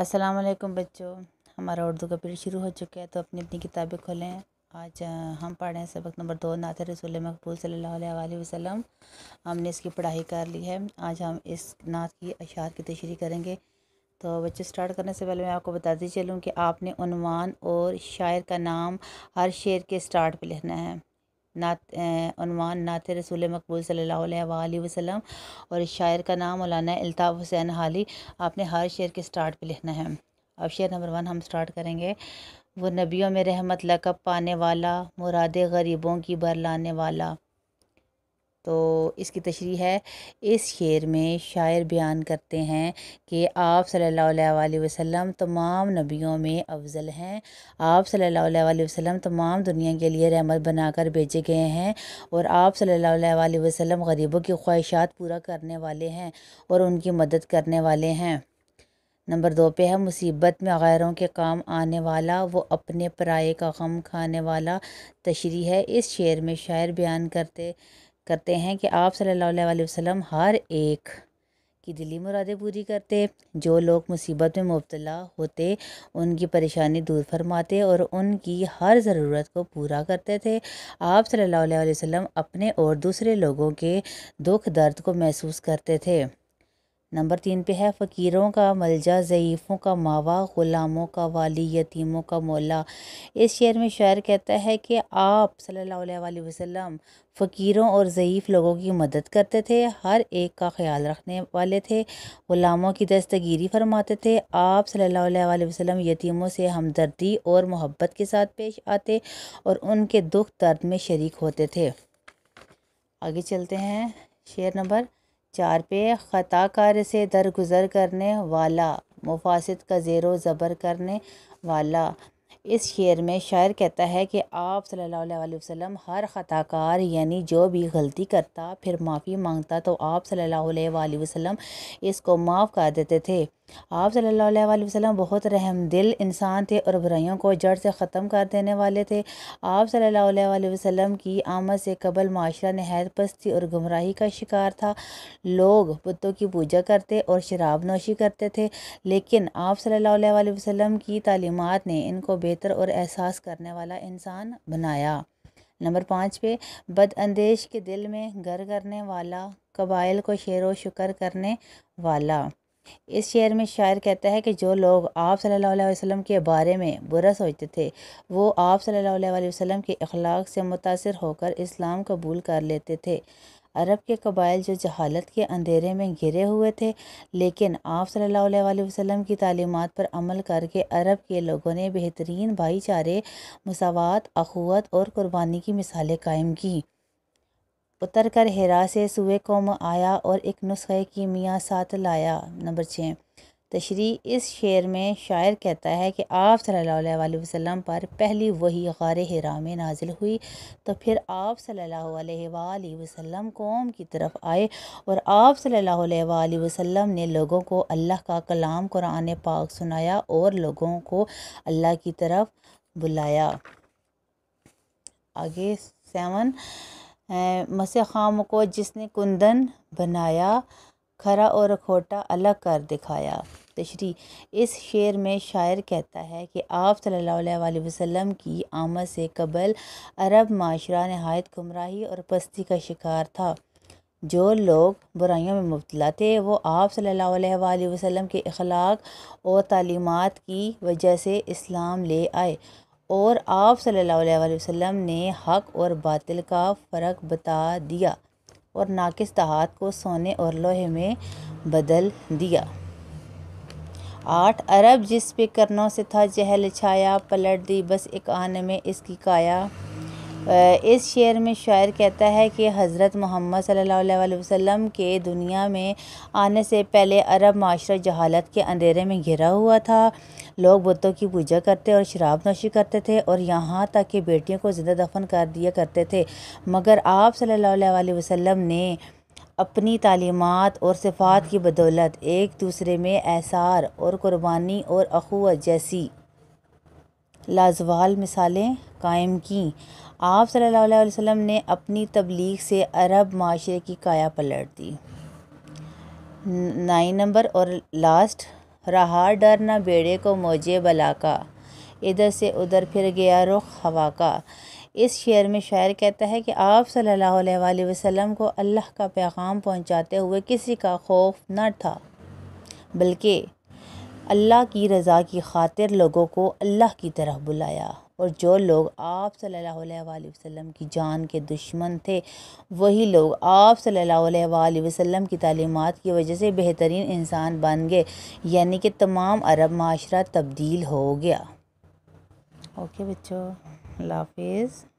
अस्सलाम वालेकुम बच्चों हमारा उर्दू का पीरियड शुरू हो चुका है तो अपनी अपनी किताबें खोलें आज हम पढ़ रहे हैं सबक नंबर दो नात रसूल मकबूल सल्लल्लाहु अलैहि वसल्लम हमने इसकी पढ़ाई कर ली है आज हम इस नात की अशार की तशरी करेंगे तो बच्चे स्टार्ट करने से पहले मैं आपको बताती चलूँ कि आपने उनवान और शायर का नाम हर शेर के स्टार्ट पर लिखना है नातवान नात रसूल मकबूल सल्ला वसम और इस शायर का नाम मौलाना अलताफ़ हुसैन हाली आपने हर शेर के स्टार्ट पे लिखना है अब शेर नंबर वन हम स्टार्ट करेंगे वो नबियों में रहमत लकब पाने वाला मुराद गरीबों की बर लाने वाला तो इसकी तशरी है इस शेर में शायर बयान करते हैं कि आप सल्लल्लाहु अलैहि वसल्लम तमाम नबियों में अफजल हैं आप सल्लल्लाहु अलैहि वसल्लम तमाम दुनिया के लिए रहमत बनाकर भेजे गए हैं और आप सल्लल्लाहु अलैहि वसल्लम गरीबों की ख्वाहिशात पूरा करने वाले हैं और उनकी मदद करने वाले हैं नंबर दो पे है मुसीबत में गैरों के काम आने वाला वो अपने पराए का गम खाने वाला तशरी है इस शेर में शायर बयान करते करते हैं कि आप सल्लल्लाहु अलैहि वसल्लम हर एक की दिली मुरादें पूरी करते जो लोग मुसीबत में मुबतला होते उनकी परेशानी दूर फरमाते और उनकी हर ज़रूरत को पूरा करते थे आप सल्लल्लाहु अलैहि वसल्लम अपने और दूसरे लोगों के दुख दर्द को महसूस करते थे नंबर तीन पे है फ़कीरों का मलजा ज़यीफ़ों का मावा ग़ुलामों का वाली यतीमों का मौला इस शेर में शायर कहता है कि आप सल्लल्लाहु अलैहि वसल्लम फ़कीरों और ज़यीफ़ लोगों की मदद करते थे हर एक का ख्याल रखने वाले थे ग़ुलामों की दस्तगीरी फरमाते थे आप सल्लल्लाहु अलैहि वसल्लम यतीमों से हमदर्दी और मोहब्बत के साथ पेश आते और उनके दुख दर्द में शरीक होते थे आगे चलते हैं शेर नंबर चार पे ख़ताकार से दरगुजर करने वाला मुफासद का ज़ेर ज़बर करने वाला इस शेर में शायर कहता है कि आप सल्लल्लाहु अलैहि वसल्लम हर ख़ताकार यानी जो भी गलती करता फिर माफ़ी मांगता तो आप सल्लल्लाहु अलैहि वसल्लम इसको माफ़ कर देते थे आप सल्ला वसम बहुत रहम दिल इंसान थे और बुराइयों को जड़ से ख़त्म कर देने वाले थे आप सल्ला वसम की आमद से कबल माशरा नहायत पस्ती और गुमराही का शिकार था लोग बुतों की पूजा करते और शराब नोशी करते थे लेकिन आप सल्ला वसम की तालीमत ने इनको बेहतर और एहसास करने वाला इंसान बनाया नंबर पाँच पे बदअंदेश के दिल में घर करने वाला कबाइल को शेर व शिक्र करने वाला इस शेर में शायर कहता है कि जो लोग आप सल्लल्लाहु अलैहि वसल्लम के बारे में बुरा सोचते थे वो आप सल्लल्लाहु अलैहि वसल्लम के अखलाक से मुतासर होकर इस्लाम कबूल कर लेते थे अरब के कबाइल जो जहालत के अंधेरे में घिरे हुए थे लेकिन आप सल्लल्लाहु अलैहि वसल्लम की तालीमत पर अमल करके अरब के लोगों ने बेहतरीन भाईचारे मसावत अखवत और कुर्बानी की मिसालें कायम की उतर कर हेरा से सूए कौम आया और एक नुस्खे की मियाँ साथ लाया नंबर छः तशरी इस शेर में शायर कहता है कि आप सल्ला वसम पर पहली वही गार हरा में नाजिल हुई तो फिर आप सल्ला वसम कौम की तरफ आए और आप सल्ला वसम ने लोगों को अल्लाह का कलाम कुरान पाक सुनाया और लोगों को अल्लाह की तरफ बुलाया आगे सेवन मसीह खाम को जिसने कुंदन बनाया खरा और खोटा अलग कर दिखाया तशरी इस शेर में शायर कहता है कि आप सल्ला वसम की आमद से कबल अरब माशरा नहायत गुमराही और पस्ती का शिकार था जो लोग बुराइयों में मुबला थे वो आप सल्ला अलैहि के अखलाक और तालीमत की वजह से इस्लाम ले आए और आप सल्लल्लाहु अलैहि वसल्लम ने हक और बातिल का फ़र्क बता दिया और नाकिस तहात को सोने और लोहे में बदल दिया आठ अरब जिस पे करनों से था जहल छाया पलट दी बस एक आने में इसकी काया इस शेर में शायर कहता है कि हज़रत मोहम्मद सल्लल्लाहु अलैहि वसल्लम के दुनिया में आने से पहले अरब माशरा जहालत के अंधेरे में घिरा हुआ था लोग बुतों की पूजा करते और शराब नोशी करते थे और यहाँ तक कि बेटियों को ज़िंदा दफन कर दिया करते थे मगर आप सल्ला वसम ने अपनी तालीमत और सिफात की बदौलत एक दूसरे में एसार और कुर्बानी और अखुवत जैसी लाजवाल मिसालें कायम की आप सल्लल्लाहु अलैहि वसल्लम ने अपनी तबलीग से अरब माशरे की काया पलट दी नाइन नंबर और लास्ट रहा डर ना बेड़े को मोजे बला का इधर से उधर फिर गया रुख हवा का इस शेर में शायर कहता है कि आप सल्लल्लाहु अलैहि वसल्लम को अल्लाह का पैगाम पहुंचाते हुए किसी का खौफ न था बल्कि अल्लाह की रज़ा की खातिर लोगों को अल्लाह की तरफ बुलाया और जो लोग आप सल्लल्लाहु अलैहि वसल्लम की जान के दुश्मन थे वही लोग आप सल्लल्लाहु अलैहि वसल्लम की तलीमत की वजह से बेहतरीन इंसान बन गए यानी कि तमाम अरब माशरा तब्दील हो गया ओके बच्चों हाफिज़